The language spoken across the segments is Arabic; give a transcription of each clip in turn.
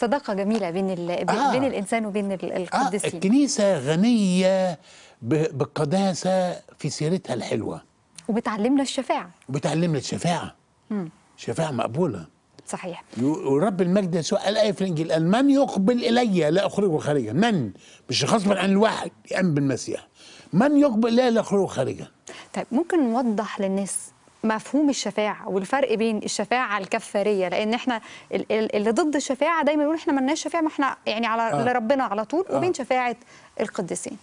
صداقه جميله بين ال... آه. بين الانسان وبين القديسين آه يعني. الكنيسه غنيه بالقداسه في سيرتها الحلوه وبتعلمنا الشفاعه وبتعلمنا الشفاعه مم. شفاعه مقبوله صحيح ورب المجد يسوع قال ايه في الانجيل قال من يقبل الي لا اخرجه خارجا من مش غصبا عن الواحد يامن بالمسيح من يقبل الي لا اخرجه خارجا طيب ممكن نوضح للناس مفهوم الشفاعة والفرق بين الشفاعة الكفارية لأن احنا اللي ضد الشفاعة دايما يقول احنا مالناش شفاعة ما احنا يعني على آه. لربنا على طول آه. وبين شفاعة القديسين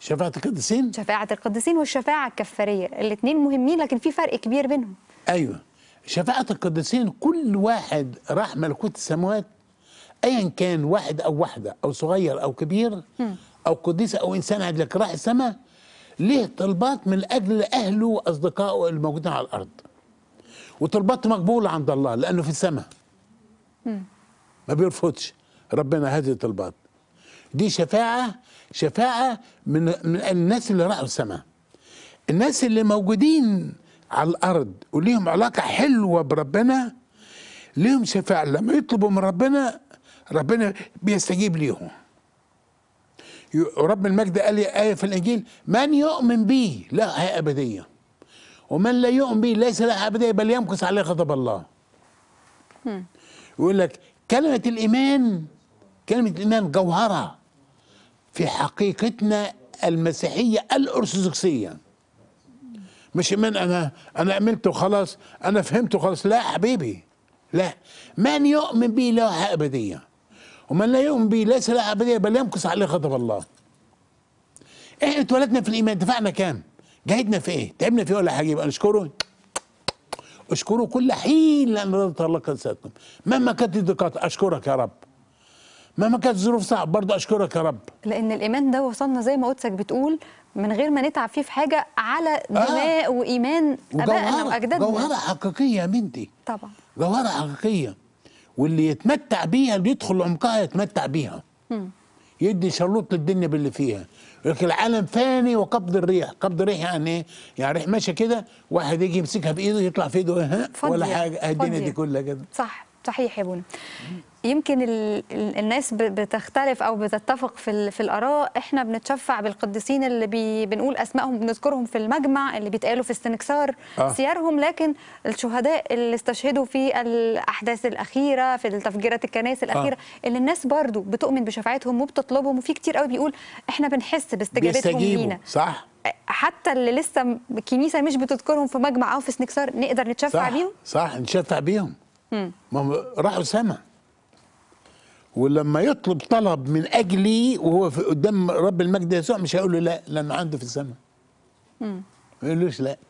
شفاعة القديسين؟ شفاعة القديسين والشفاعة الكفارية الاثنين مهمين لكن في فرق كبير بينهم أيوه شفاعة القديسين كل واحد راح ملكوت السماوات أيا كان واحد أو واحدة أو صغير أو كبير م. أو قديس أو إنسان عدلك راح السماء ليه طلبات من أجل أهله وأصدقائه الموجودين على الأرض وطلبات مقبولة عند الله لأنه في السماء ما بيرفضش ربنا هذه الطلبات دي شفاعة شفاعة من, من الناس اللي رأوا السماء الناس اللي موجودين على الأرض وليهم علاقة حلوة بربنا ليهم شفاعة لما يطلبوا من ربنا ربنا بيستجيب ليهم رب المجد قال آية في الإنجيل من يؤمن بي له أبدية ومن لا يؤمن بي ليس له أبدية بل يمكث عليه غضب الله يقول لك كلمة الإيمان كلمة الإيمان جوهرة في حقيقتنا المسيحية الأرثوذكسية مش إيمان أنا أنا آمنت وخلاص أنا فهمت وخلاص لا حبيبي لا من يؤمن بي له أبدية ومن لا يؤمن به لا سلاح أبدية بل يمكس عليه غضب الله احنا اتولدنا في الإيمان دفعنا كام جهدنا في ايه تعبنا في ايه ولا حاجة يبقى نشكره اشكره كل حين لأن رضا الله قد سألتم مهما كانت الضيقات أشكرك يا رب مهما كانت الظروف صعبة برضه أشكرك يا رب لأن الإيمان ده وصلنا زي ما قدسك بتقول من غير ما نتعب فيه في حاجة على آه. دماء آه. وإيمان آبائنا وأجدادنا جوهرة حقيقية يا بنتي طبعا جوهرة حقيقية واللي يتمتع بيها اللي يدخل عمقها يتمتع بيها يدي شلوط للدنيا باللي فيها لكن العالم فاني وقبض الريح قبض الريح يعني ايه يعني الريح ماشيه كده واحد يجي يمسكها بايده يطلع في ايده أه، أه، ولا حاجه أه، الدنيا دي كلها كده صح صحيح يا بونا يمكن الناس بتختلف او بتتفق في في الاراء احنا بنتشفع بالقديسين اللي بي بنقول اسمائهم بنذكرهم في المجمع اللي بيتقالوا في استنكسار آه. سيرهم لكن الشهداء اللي استشهدوا في الاحداث الاخيره في تفجيرات الكنائس الاخيره آه. اللي الناس برضو بتؤمن بشفاعتهم وبتطلبهم وفي كتير قوي بيقول احنا بنحس باستجابتهم لينا صح حتى اللي لسه الكنيسه مش بتذكرهم في مجمع او في سنكسار نقدر نتشفع صح بيهم صح نتشفع بيهم ما راحوا سما ولما يطلب طلب من اجلي وهو قدام رب المجد يسوع مش هيقول له لا لانه عنده في السماء ما يقولوش لا